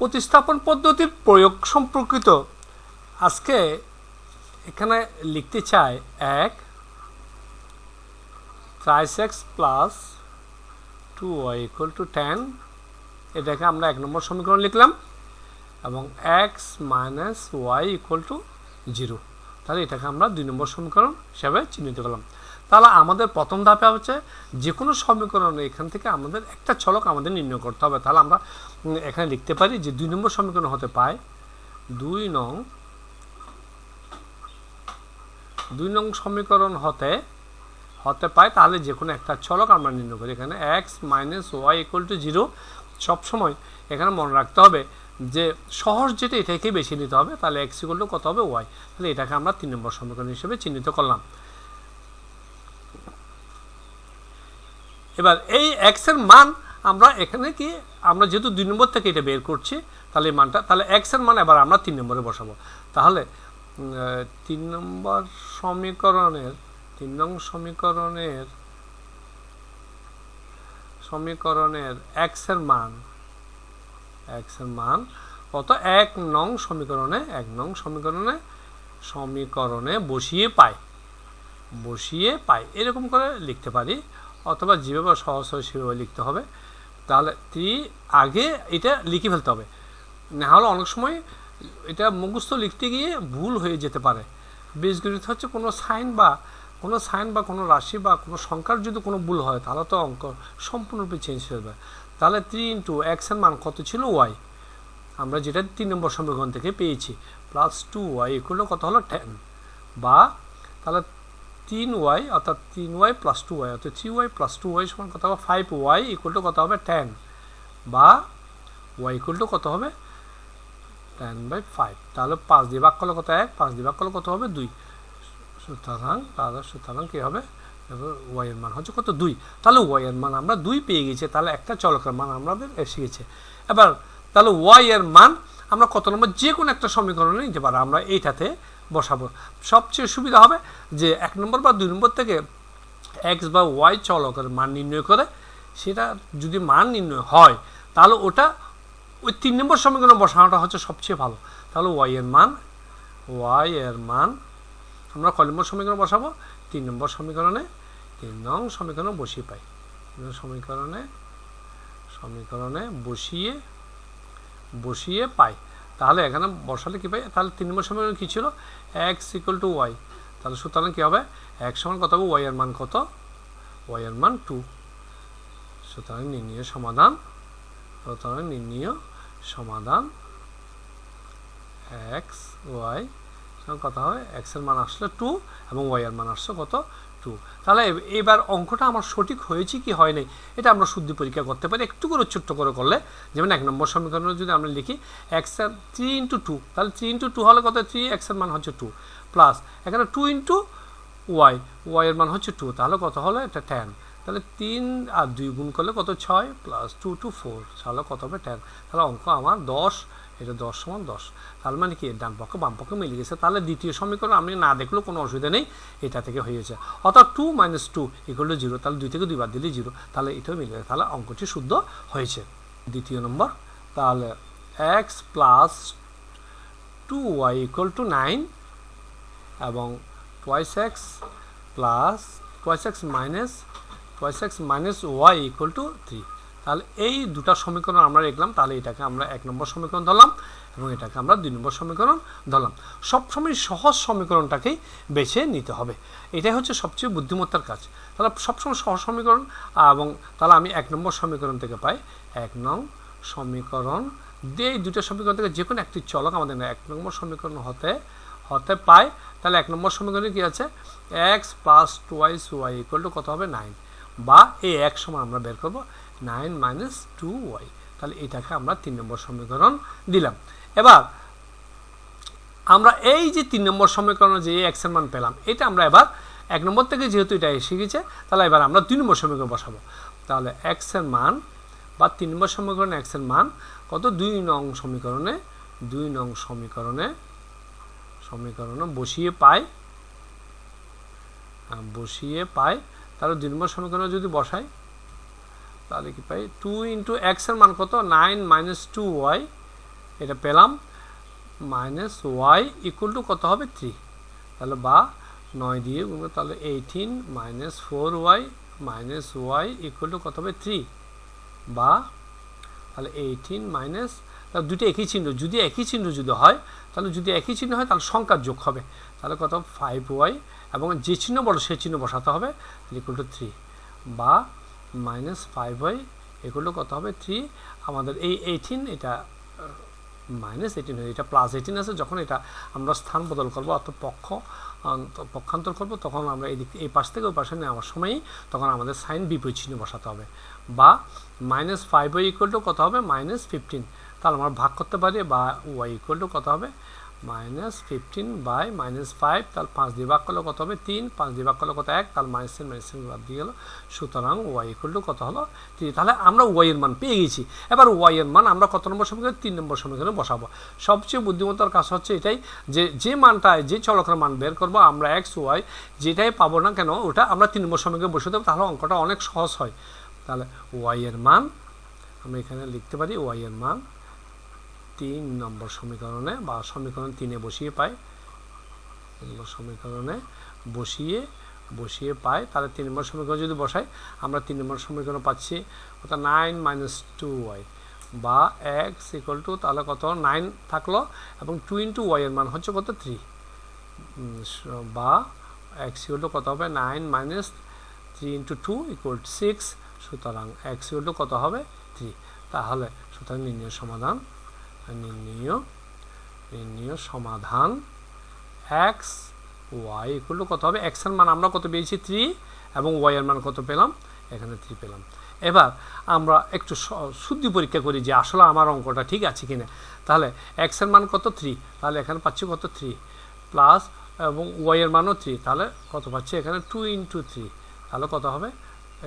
প্রতিস্থাপন পদ্ধতির প্রয়োগ সম্পর্কিত আজকে এখানে লিখতে চাই এক ট্রাইসেক্স plus two Y equal to ten এটাকে আমরা এক নম্বর সমীকরণ লিখলাম এবং X minus Y equal to zero তাহলে এটাকে আমরা দুই নম্বর সমীকরণ হিসাবে চিহ্নিত করলাম তাহলে আমাদের প্রথম ধাপে হচ্ছে যে কোনো সমীকরণ এখান থেকে আমাদের একটা ছলক আমাদের নির্ণয় করতে হবে তাহলে আমরা এখানে লিখতে পারি যে দুই নম্বর সমীকরণ হতে পায় দুই নং দুই নং সমীকরণ হতে হতে পায় তাহলে যে কোনো একটা ছলক আমরা নির্ণয় করি এখানে X minus Y equal to zero সবসময় এখানে মনে রাখতে হবে যে সহজ যেটা এটাকে বেছে নিতে হবে তাহলে এক্স ইকুয়াল টু কত হবে ওয়াই তাহলে এটাকে আমরা তিন নম্বর সমীকরণ হিসেবে চিহ্নিত করলাম এবার এই এক্সের মান আমরা এখানে কি আমরা যেহেতু দুই নম্বর থেকে এটা বের করছি তাহলে এই মানটা তাহলে এক্সের মান এবার আমরা তিন নম্বরে বসাবো তাহলে তিন নম্বর সমীকরণের তিন নং সমীকরণের সমীকরণের এক্সের মান এক্সের মান কত এক নং সমীকরণে এক নং সমীকরণে সমীকরণে বসিয়ে পায় বসিয়ে পায় এরকম করে লিখতে পারি অথবা যেভাবে সহজ সহজ সেভাবে লিখতে হবে তাহলে তি আগে এটা লিখে ফেলতে হবে না হলে অনেক সময় এটা মুখস্থ লিখতে গিয়ে ভুল হয়ে যেতে পারে বীজগণিত হচ্ছে কোনো সাইন বা কোনো সাইন বা কোনো রাশি বা কোনো সংখ্যার যদি কোনো ভুল হয় তাহলে তো অঙ্ক সম্পূর্ণরূপে চেঞ্জ হয়ে যাবে তাহলে থ্রি ইন্টু এক্সের মান কত ছিল ওয়াই আমরা যেটা তিন নম্বর সমীকরণ থেকে পেয়েছি প্লাস টু ওয়াই করলে কত হলো টেন বা তাহলে তিন ওয়াই অর্থাৎ তিন ওয়াই প্লাস টু ওয়াই অর্থাৎ three Y plus two Y সমান কত হবে ফাইভ ওয়াই ইকুয়াল টু কত হবে টেন বা ওয়াই ইকুয়াল টু কত হবে টেন বাই ফাইভ তাহলে পাঁচ দিয়ে ভাগ করলে কত এক পাঁচ দিবাক ভাগ করলে কত হবে দুই সুতরাং তাহলে সুতরাং কী হবে ওয়াইয়ের মান হচ্ছে কত দুই তাহলে ওয়াইয়ের মান আমরা দুই পেয়ে গেছি তাহলে একটা চলকের মান আমাদের এসে গেছে এবার তাহলে ওয়াইয়ের মান আমরা কত নম্বর যে কোনো একটা সমীকরণে নিতে পারো আমরা এইটাতে বসাবো সবচেয়ে সুবিধা হবে যে এক নম্বর বা দুই নম্বর থেকে এক্স বা ওয়াই চলকের মান নির্ণয় করে সেটা যদি মান নির্ণয় হয় তাহলে ওটা ওই তিন নম্বর সমীকরণে বসানোটা হচ্ছে সবচেয়ে ভালো তাহলে ওয়াই এর মান ওয়াই এর মান আমরা কয় নম্বর সমীকরণ বসাবো তিন নম্বর সমীকরণে তিন নং সমীকরণ বসিয়ে পাই সমীকরণে সমীকরণে বসিয়ে বসিয়ে পাই তাহলে এখানে বসালে কী পাই তাহলে তিন নম্বর সমীকরণ মানে কী ছিল এক্স ইকুয়াল টু ওয়াই তাহলে সুতরাং কী হবে এক সমান কত হবে ওয়াইয়ের মান কত ওয়াইয়ের মান টু সুতরাং নির্ণীয় সমাধান সুতরাং নির্ণীয় সমাধান এক্স ওয়াই কথা হবে এক্সের মান আসলে টু এবং ওয়াইয়ের মান আসছে কত টু তাহলে এবার অঙ্কটা আমার সঠিক হয়েছে কি হয় নাই এটা আমরা শুদ্ধি পরীক্ষা করতে পারি একটু করে ছোট্ট করে করলে যেমন এক নম্বর সমীকরণে যদি আমরা লিখি এক্সের থ্রি ইন্টু টু তাহলে থ্রি ইন্টু টু হলে কত থ্রি এক্সের মান হচ্ছে টু প্লাস এখানে টু ইন্টু ওয়াই ওয়াইয়ের মান হচ্ছে টু তাহলে কত হলো এটা টেন তাহলে তিন আর দুই গুণ করলে কত ছয় প্লাস টু টু ফোর তাহলে কত হবে টেন তাহলে অঙ্ক আমার দশ এটা দশ সমান দশ তার মানে কি ডান পক্ষ বাম পক্ষ মিলে গেছে তাহলে দ্বিতীয় সমীকরণ আপনি না দেখলেও কোনো অসুবিধা নেই এটা থেকে হয়েছে অর্থাৎ টু মাইনাস টু ইকুয়াল জিরো তাহলে দুই থেকে দুইবার দিলে জিরো তাহলে এটাও মিলে গেছে তাহলে অঙ্কটি শুদ্ধ হয়েছে দ্বিতীয় নম্বর তাহলে X plus two Y equal to nine এবং twice X plus twice X minus twice X minus Y equal to three তাহলে এই দুটা সমীকরণ আমরা রেখলাম তাহলে এটাকে আমরা এক নম্বর সমীকরণ ধরলাম এবং এটাকে আমরা দুই নম্বর সমীকরণ ধরলাম সবসময় সহজ সমীকরণটাকেই বেছে নিতে হবে এটাই হচ্ছে সবচেয়ে বুদ্ধিমত্তার কাজ তাহলে সবসময় সহজ সমীকরণ এবং তাহলে আমি এক নম্বর সমীকরণ থেকে পাই এক নং সমীকরণ দিয়ে এই দুটো সমীকরণ থেকে যে কোনো একটি চলক আমাদের এক নম্বর সমীকরণ হতে হতে পায় তাহলে এক নম্বর সমীকরণে কী আছে X plus two Ys Y two কত হবে নাইন বা এই এক সময় আমরা বের করবো নাইন মাইনাস টু ওয়াই তাহলে এটাকে আমরা তিন নম্বর সমীকরণ দিলাম এবার আমরা এই যে তিন নম্বর সমীকরণে যে এক্সের মান পেলাম এটা আমরা এবার এক নম্বর থেকে যেহেতু এটা এসে গেছে তাহলে এবার আমরা দুই নম্বর সমীকরণ বসাবো তাহলে এক্সের মান বা তিন নম্বর সমীকরণে এক্সের মান কত দুই নং সমীকরণে দুই নং সমীকরণে সমীকরণে বসিয়ে পাই বসিয়ে পাই তাহলে দুই নম্বর সমীকরণে যদি বসাই তাহলে কি পাই টু ইন্টু এক্সের মান কত নাইন মাইনাস টু ওয়াই এটা পেলাম মাইনাস ওয়াই ইকুয়াল টু কত হবে থ্রি তাহলে বা নয় দিয়ে গুণ তাহলে eighteen minus four y minus Y equal to কত হবে থ্রি বা তাহলে এইটিন মাইনাস তাহলে দুটো একই চিহ্ন যদি একই চিহ্ন যদি হয় তাহলে যদি একই চিহ্ন হয় তাহলে সংখ্যার যোগ হবে তাহলে কত ফাইভ ওয়াই এবং যে চিহ্ন বলো সে চিহ্ন বসাতে হবে ইকুয়াল টু থ্রি বা মাইনাস ফাইভ ওয়াই এগুলো কত হবে থ্রি আমাদের এই এইটিন এটা মাইনাস এইটিন হয়ে এটা প্লাস এইটিন আছে যখন এটা আমরা স্থান বদল করবো অর্থাৎ পক্ষ পক্ষান্তর করব তখন আমরা এই দিক এই পাশ থেকে ওই পাশে নেওয়ার সময়ই তখন আমাদের সাইন বিপরীত চিহ্ন বসাতে হবে বা minus five y equal to কত হবে মাইনাস ফিফটিন তাহলে আমরা ভাগ করতে পারি বা ওয়াই ইকুয়াল টু কত হবে minus fifteen by minus five তাহলে পাঁচ দিয়ে করলে কত হবে তিন পাঁচ দিয়ে করলে কত এক তাহলে মাইনাস তিন মাইনাস তিন বাদ দিয়ে গেলো সুতরাং ওয়াই ইকুয়াল টু কত হলো তিন তাহলে আমরা ওয়াইয়ের মান পেয়ে গেছি এবার ওয়াইয়ের মান আমরা কত নম্বর সমীকরণে তিন নম্বর সমীকরণে বসাবো সবচেয়ে বুদ্ধিমত্তার কাজ হচ্ছে এটাই যে যে মানটায় যে চলকের মান বের করবো আমরা এক্স ওয়াই যেটাই পাবো না কেন ওটা আমরা তিন নম্বর সমীকরণে বসে দেবো তাহলে অঙ্কটা অনেক সহজ হয় তাহলে ওয়াইয়ের মান আমি এখানে লিখতে পারি ওয়াইয়ের মান তিন নম্বর সমীকরণে বা সমীকরণ তিনে বসিয়ে পাই নম্বর সমীকরণে বসিয়ে বসিয়ে পাই তাহলে তিন নম্বর সমীকরণ যদি বসাই আমরা তিন নম্বর সমীকরণ পাচ্ছি অর্থাৎ নাইন মাইনাস টু ওয়াই বা এক্স ইকুয়াল টু তাহলে কত নাইন থাকলো এবং টু ইন্টু ওয়াইয়ের মান হচ্ছে কত থ্রি বা এক্স ইকুয়াল টু কত হবে nine minus three into two equal six সুতরাং এক্স ইকুয়াল টু কত হবে থ্রি তাহলে সুতরাং নির্ণয় সমাধান নির্ণীয় নির্ণীয় সমাধান এক্স ওয়াই এগুলো কত হবে এক্সের মান আমরা কত পেয়েছি থ্রি এবং ওয়াইয়ের মান কত পেলাম এখানে থ্রি পেলাম এবার আমরা একটু শুদ্ধি পরীক্ষা করি যে আসলে আমার অঙ্কটা ঠিক আছে কি না তাহলে এক্সের মান কত থ্রি তাহলে এখানে পাচ্ছি কত থ্রি প্লাস এবং ওয়াইয়ের মানও থ্রি তাহলে কত পাচ্ছি এখানে টু ইন্টু থ্রি তাহলে কত হবে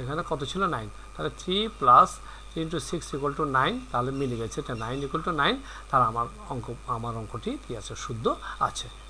এখানে কত ছিল নাইন তাহলে three plus into six equal to nine তাহলে মিলে গেছে এটা নাইন ইকুয়াল টু নাইন তাহলে আমার অঙ্ক আমার অঙ্কটি কী আছে শুদ্ধ আছে